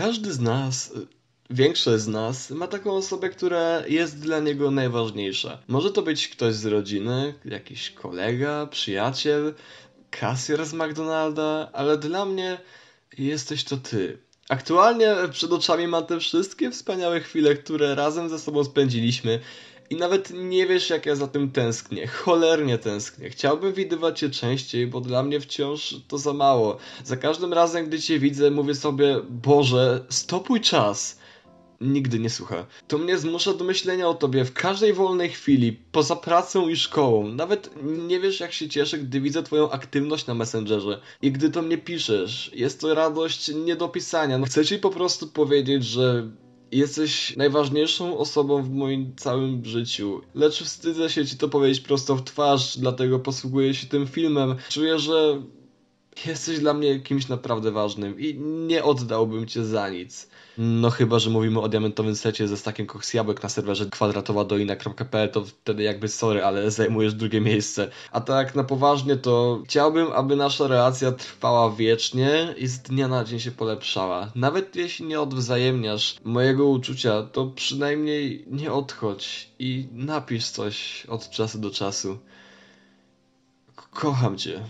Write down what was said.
każdy z nas y, większość z nas ma taką osobę, która jest dla niego najważniejsza. Może to być ktoś z rodziny, jakiś kolega, przyjaciel, kasjer z McDonalda, ale dla mnie jesteś to ty. Aktualnie przed oczami ma te wszystkie wspaniałe chwile, które razem ze sobą spędziliśmy i nawet nie wiesz jak ja za tym tęsknię, cholernie tęsknię. Chciałbym widywać cię częściej, bo dla mnie wciąż to za mało. Za każdym razem, gdy cię widzę, mówię sobie, Boże, stopuj czas nigdy nie słucha. To mnie zmusza do myślenia o tobie w każdej wolnej chwili, poza pracą i szkołą. Nawet nie wiesz, jak się cieszę, gdy widzę twoją aktywność na Messengerze. I gdy to mnie piszesz, jest to radość nie do pisania. No, chcę ci po prostu powiedzieć, że jesteś najważniejszą osobą w moim całym życiu. Lecz wstydzę się ci to powiedzieć prosto w twarz, dlatego posługuję się tym filmem. Czuję, że jesteś dla mnie kimś naprawdę ważnym i nie oddałbym cię za nic. No chyba, że mówimy o diamentowym secie ze stakiem koksjabłek na serwerze kwadratowa doina.pl, to wtedy jakby sorry, ale zajmujesz drugie miejsce. A tak na poważnie to chciałbym, aby nasza relacja trwała wiecznie i z dnia na dzień się polepszała. Nawet jeśli nie odwzajemniasz mojego uczucia, to przynajmniej nie odchodź i napisz coś od czasu do czasu. Kocham cię.